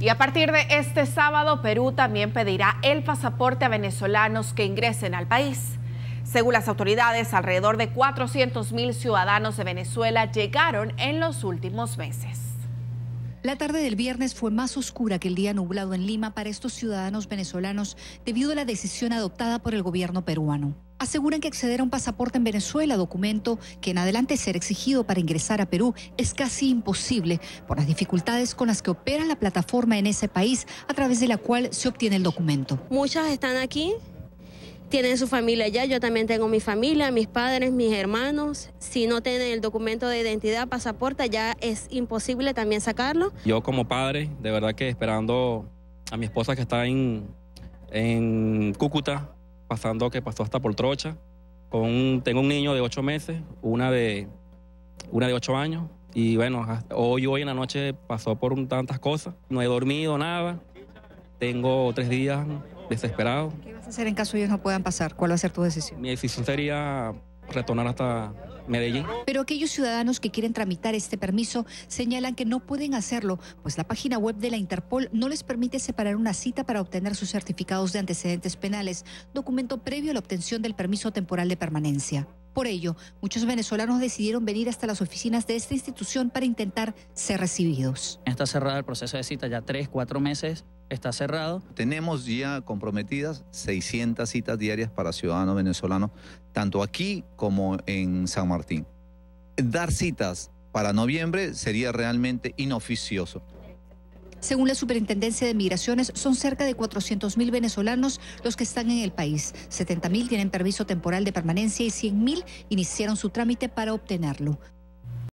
Y a partir de este sábado, Perú también pedirá el pasaporte a venezolanos que ingresen al país. Según las autoridades, alrededor de mil ciudadanos de Venezuela llegaron en los últimos meses. La tarde del viernes fue más oscura que el día nublado en Lima para estos ciudadanos venezolanos debido a la decisión adoptada por el gobierno peruano aseguran que acceder a un pasaporte en Venezuela, documento que en adelante será exigido para ingresar a Perú, es casi imposible por las dificultades con las que opera la plataforma en ese país a través de la cual se obtiene el documento. Muchas están aquí, tienen su familia allá, yo también tengo mi familia, mis padres, mis hermanos. Si no tienen el documento de identidad, pasaporte, ya es imposible también sacarlo. Yo como padre, de verdad que esperando a mi esposa que está en, en Cúcuta, pasando que pasó hasta por trocha. Con tengo un niño de ocho meses, una de, una de 8 años. Y bueno, hoy, hoy en la noche pasó por tantas cosas. No he dormido nada. Tengo tres días desesperado. ¿Qué vas a hacer en caso ellos no puedan pasar? ¿Cuál va a ser tu decisión? Mi decisión sería retornar hasta, pero aquellos ciudadanos que quieren tramitar este permiso señalan que no pueden hacerlo, pues la página web de la Interpol no les permite separar una cita para obtener sus certificados de antecedentes penales, documento previo a la obtención del permiso temporal de permanencia. Por ello, muchos venezolanos decidieron venir hasta las oficinas de esta institución para intentar ser recibidos. Está cerrado el proceso de cita ya tres, cuatro meses está cerrado. Tenemos ya comprometidas 600 citas diarias para ciudadanos venezolanos, tanto aquí como en San Martín. Dar citas para noviembre sería realmente inoficioso. Según la Superintendencia de Migraciones, son cerca de 400.000 venezolanos los que están en el país. 70.000 tienen permiso temporal de permanencia y 100.000 iniciaron su trámite para obtenerlo.